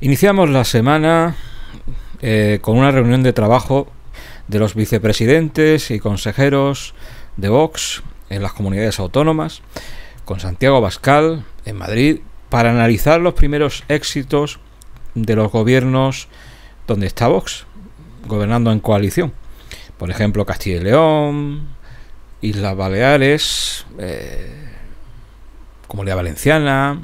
Iniciamos la semana eh, con una reunión de trabajo de los vicepresidentes y consejeros de Vox en las comunidades autónomas, con Santiago Bascal en Madrid, para analizar los primeros éxitos de los gobiernos donde está Vox, gobernando en coalición. Por ejemplo, Castilla y León, Islas Baleares, eh, Comunidad Valenciana,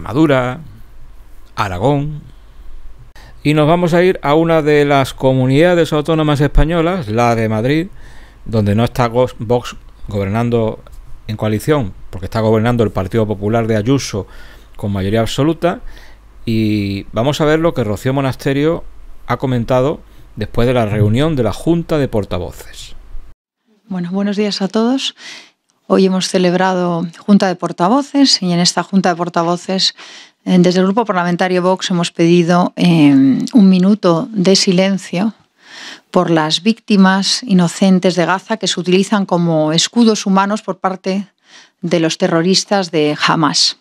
Madura, Aragón. Y nos vamos a ir a una de las comunidades autónomas españolas, la de Madrid, donde no está Vox gobernando en coalición, porque está gobernando el Partido Popular de Ayuso con mayoría absoluta. Y vamos a ver lo que Rocío Monasterio ha comentado después de la reunión de la Junta de Portavoces. Bueno, buenos días a todos. Hoy hemos celebrado Junta de Portavoces y en esta Junta de Portavoces, eh, desde el Grupo Parlamentario Vox, hemos pedido eh, un minuto de silencio por las víctimas inocentes de Gaza que se utilizan como escudos humanos por parte de los terroristas de Hamas.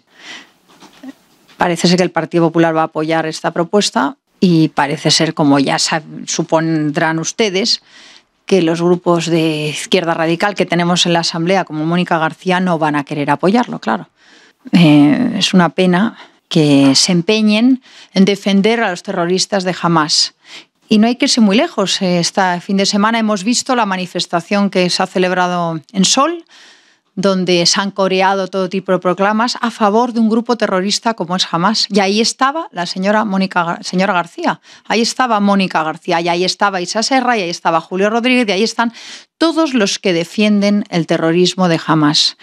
Parece ser que el Partido Popular va a apoyar esta propuesta y parece ser, como ya supondrán ustedes, que los grupos de izquierda radical que tenemos en la Asamblea, como Mónica García, no van a querer apoyarlo, claro. Eh, es una pena que se empeñen en defender a los terroristas de Hamas. Y no hay que irse muy lejos. Este fin de semana hemos visto la manifestación que se ha celebrado en Sol donde se han coreado todo tipo de proclamas a favor de un grupo terrorista como es Hamas. Y ahí estaba la señora Mónica señora García, ahí estaba Mónica García, y ahí estaba Isa Serra, y ahí estaba Julio Rodríguez, y ahí están todos los que defienden el terrorismo de Hamas.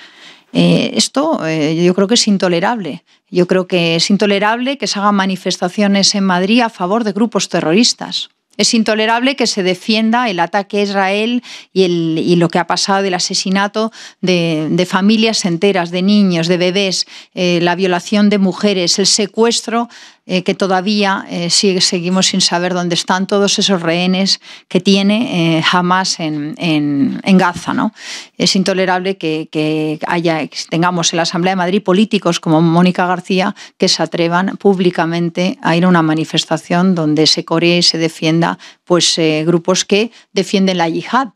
Eh, esto eh, yo creo que es intolerable. Yo creo que es intolerable que se hagan manifestaciones en Madrid a favor de grupos terroristas. Es intolerable que se defienda el ataque a Israel y, el, lo que ha pasado, el asesinato de, familias enteras, de niños, de bebés, eh, la violación de mujeres, el secuestro eh, que todavía eh, seguimos sin saber dónde están todos esos rehenes que tiene eh, jamás en, Gaza. ¿no? Es intolerable que, que haya, tengamos en la Asamblea de Madrid políticos como Mónica García que se atrevan públicamente a ir a una manifestación donde se coree y se defienda pues, grupos que defienden la yihad,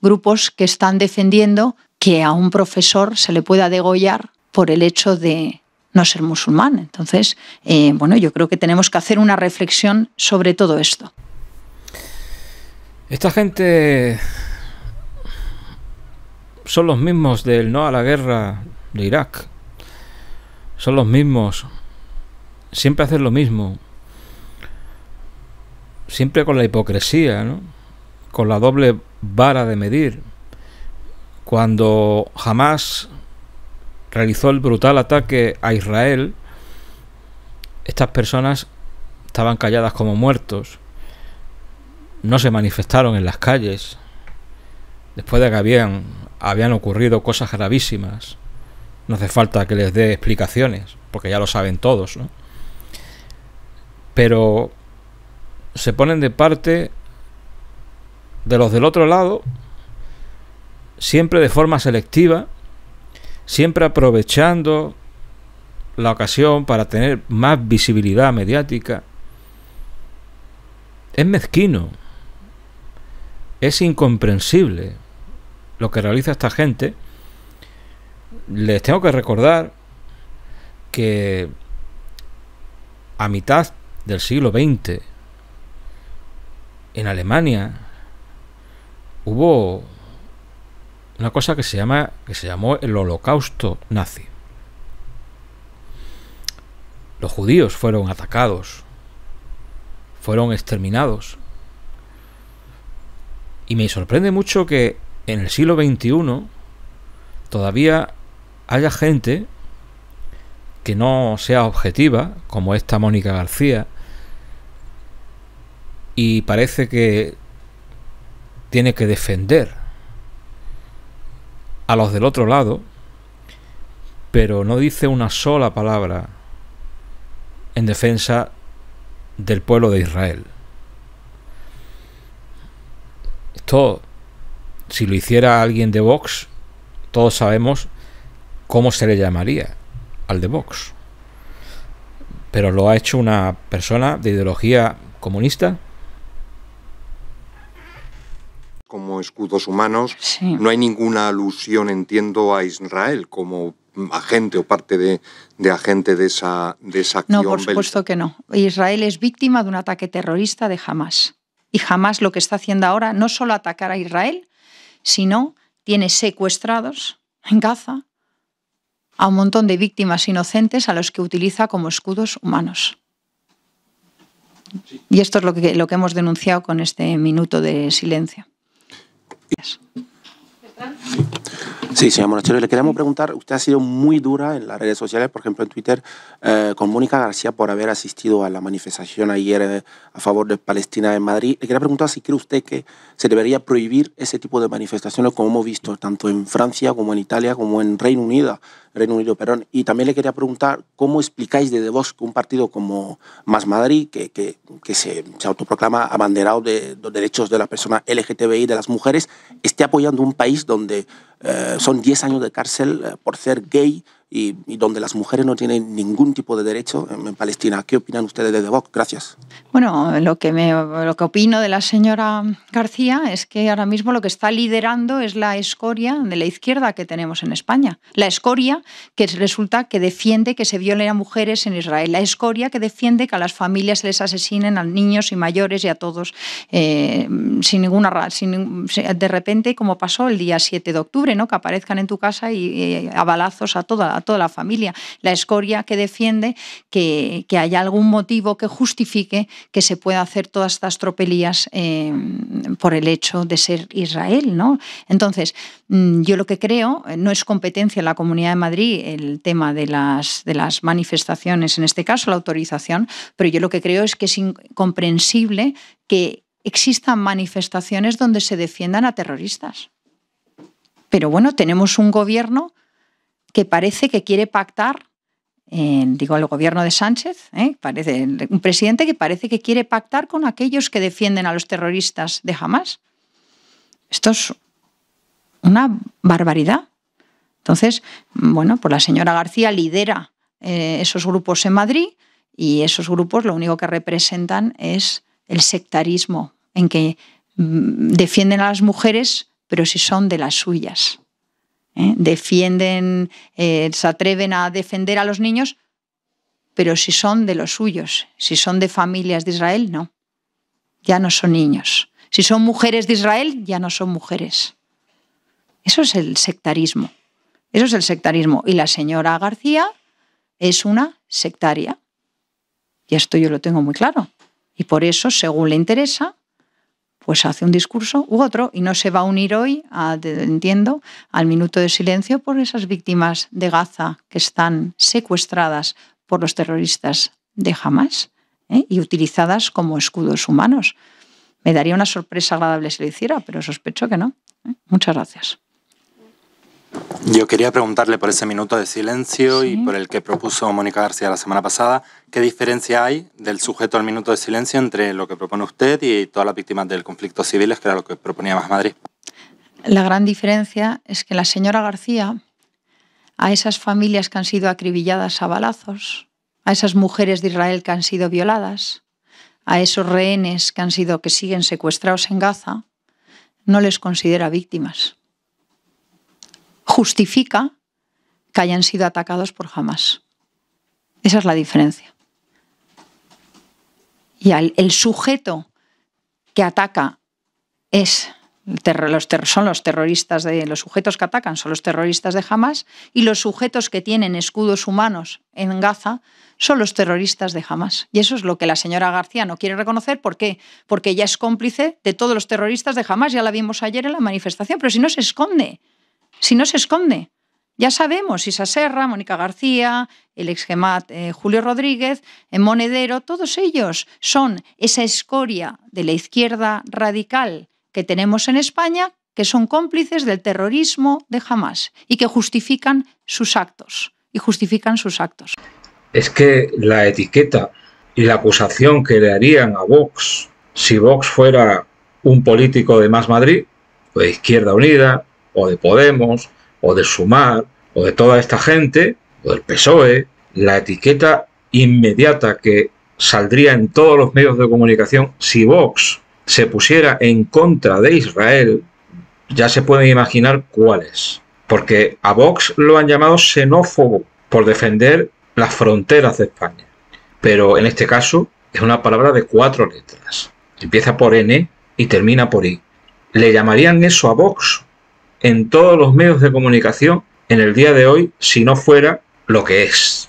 grupos que están defendiendo que a un profesor se le pueda degollar por el hecho de no ser musulmán. Entonces, eh, bueno, yo creo que tenemos que hacer una reflexión sobre todo esto. Esta gente son los mismos del no a la guerra de Irak. Son los mismos. Siempre hacen lo mismo. Siempre con la hipocresía, ¿no? Con la doble vara de medir. Cuando jamás realizó el brutal ataque a Israel, estas personas estaban calladas como muertos, no se manifestaron en las calles, después de que habían, habían ocurrido cosas gravísimas. No hace falta que les dé explicaciones, porque ya lo saben todos, ¿no? Pero se ponen de parte de los del otro lado, siempre de forma selectiva, siempre aprovechando la ocasión para tener más visibilidad mediática, es mezquino, es incomprensible lo que realiza esta gente. Les tengo que recordar que a mitad del siglo XX en Alemania hubo una cosa que se llama que se llamó el holocausto nazi. Los judíos fueron atacados, fueron exterminados. Y me sorprende mucho que en el siglo XXI todavía haya gente que no sea objetiva, como esta Mónica García, y parece que tiene que defender a los del otro lado, pero no dice una sola palabra en defensa del pueblo de Israel. Esto, si lo hiciera alguien de Vox, todos sabemos cómo se le llamaría al de Vox. Pero lo ha hecho una persona de ideología comunista como escudos humanos. No hay ninguna alusión, entiendo, a Israel como agente o parte de, agente de esa, de esa acción. No, por supuesto que no. Israel es víctima de un ataque terrorista de Hamas. Y Hamas lo que está haciendo ahora no solo atacar a Israel, sino tiene secuestrados en Gaza a un montón de víctimas inocentes a los que utiliza como escudos humanos. Y esto es lo que, lo que hemos denunciado con este minuto de silencio. Gracias. Sí, señor Monasterio, le queremos preguntar, usted ha sido muy dura en las redes sociales, por ejemplo en Twitter, eh, con Mónica García por haber asistido a la manifestación ayer eh, a favor de Palestina en Madrid. Le quería preguntar si cree usted que se debería prohibir ese tipo de manifestaciones como hemos visto tanto en Francia como en Italia como en Reino Unido, Reino Unido, perdón. Y también le quería preguntar cómo explicáis desde vos que un partido como Más Madrid, que, que, que se, se, autoproclama abanderado de los derechos de la persona LGTBI, de las mujeres, esté apoyando un país donde... Eh, son 10 años de cárcel eh, por ser gay, y, donde las mujeres no tienen ningún tipo de derecho en, Palestina. ¿Qué opinan ustedes de The Gracias. Bueno, lo que, me, lo que opino de la señora García es que ahora mismo lo que está liderando es la escoria de la izquierda que tenemos en España. La escoria que resulta que defiende que se violen a mujeres en Israel. La escoria que defiende que a las familias les asesinen a niños y mayores y a todos eh, sin ninguna sin, de repente como pasó el día 7 de octubre, ¿no? que aparezcan en tu casa y, y eh, a balazos a toda a toda la familia, la escoria que defiende que, haya algún motivo que justifique que se pueda hacer todas estas tropelías eh, por el hecho de ser Israel. ¿no? Entonces, mm, yo lo que creo, eh, no es competencia en la Comunidad de Madrid el tema de las, de las manifestaciones, en este caso la autorización, pero yo lo que creo es que es incomprensible que existan manifestaciones donde se defiendan a terroristas. Pero bueno, tenemos un gobierno que parece que quiere pactar, digo, el gobierno de Sánchez, ¿eh? parece, un presidente que parece que quiere pactar con aquellos que defienden a los terroristas de Hamas. Esto es una barbaridad. Entonces, bueno, pues la señora García lidera eh, esos grupos en Madrid y esos grupos lo único que representan es el sectarismo, en que mm, defienden a las mujeres, pero si son de las suyas. ¿eh? defienden, eh, se atreven a defender a los niños, pero si son de los suyos, si son de familias de Israel, no, ya no son niños. Si son mujeres de Israel, ya no son mujeres. Eso es el sectarismo. Eso es el sectarismo. Y la señora García es una sectaria. Y esto yo lo tengo muy claro. Y por eso, según le interesa, pues hace un discurso u otro y no se va a unir hoy, a, entiendo, al minuto de silencio por esas víctimas de Gaza que están secuestradas por los terroristas de Hamas ¿eh? y utilizadas como escudos humanos. Me daría una sorpresa agradable si lo hiciera, pero sospecho que no. ¿eh? Muchas gracias. Yo quería preguntarle por ese minuto de silencio y por el que propuso Mónica García la semana pasada, ¿qué diferencia hay del sujeto al minuto de silencio entre lo que propone usted y todas las víctimas del conflicto civil, que era lo que proponía Más Madrid? La gran diferencia es que la señora García, a esas familias que han sido acribilladas a balazos, a esas mujeres de Israel que han sido violadas, a esos rehenes que han sido que siguen secuestrados en Gaza, no les considera víctimas justifica que hayan sido atacados por Hamas. Esa es la diferencia. Y el, sujeto que ataca es los son los terroristas de los sujetos que atacan son los terroristas de Hamas y los sujetos que tienen escudos humanos en Gaza son los terroristas de Hamas. Y eso es lo que la señora García no quiere reconocer. ¿Por qué? Porque ella es cómplice de todos los terroristas de Hamas. Ya la vimos ayer en la manifestación, pero si no se esconde, si no se esconde. Ya sabemos, Isa Serra, Mónica García, el ex Gemat eh, Julio Rodríguez, eh, Monedero, todos ellos son esa escoria de la izquierda radical que tenemos en España, que son cómplices del terrorismo de Hamas y que justifican sus actos. Y justifican sus actos. Es que la etiqueta y la acusación que le harían a Vox si Vox fuera un político de Más Madrid, o pues de Izquierda Unida, o de Podemos, o de Sumar, o de toda esta gente, o del PSOE, la etiqueta inmediata que saldría en todos los medios de comunicación si Vox se pusiera en contra de Israel, ya se pueden imaginar cuáles. Porque a Vox lo han llamado xenófobo por defender las fronteras de España. Pero en este caso es una palabra de cuatro letras. Empieza por N y termina por I. ¿Le llamarían eso a Vox? en todos los medios de comunicación en el día de hoy si no fuera lo que es.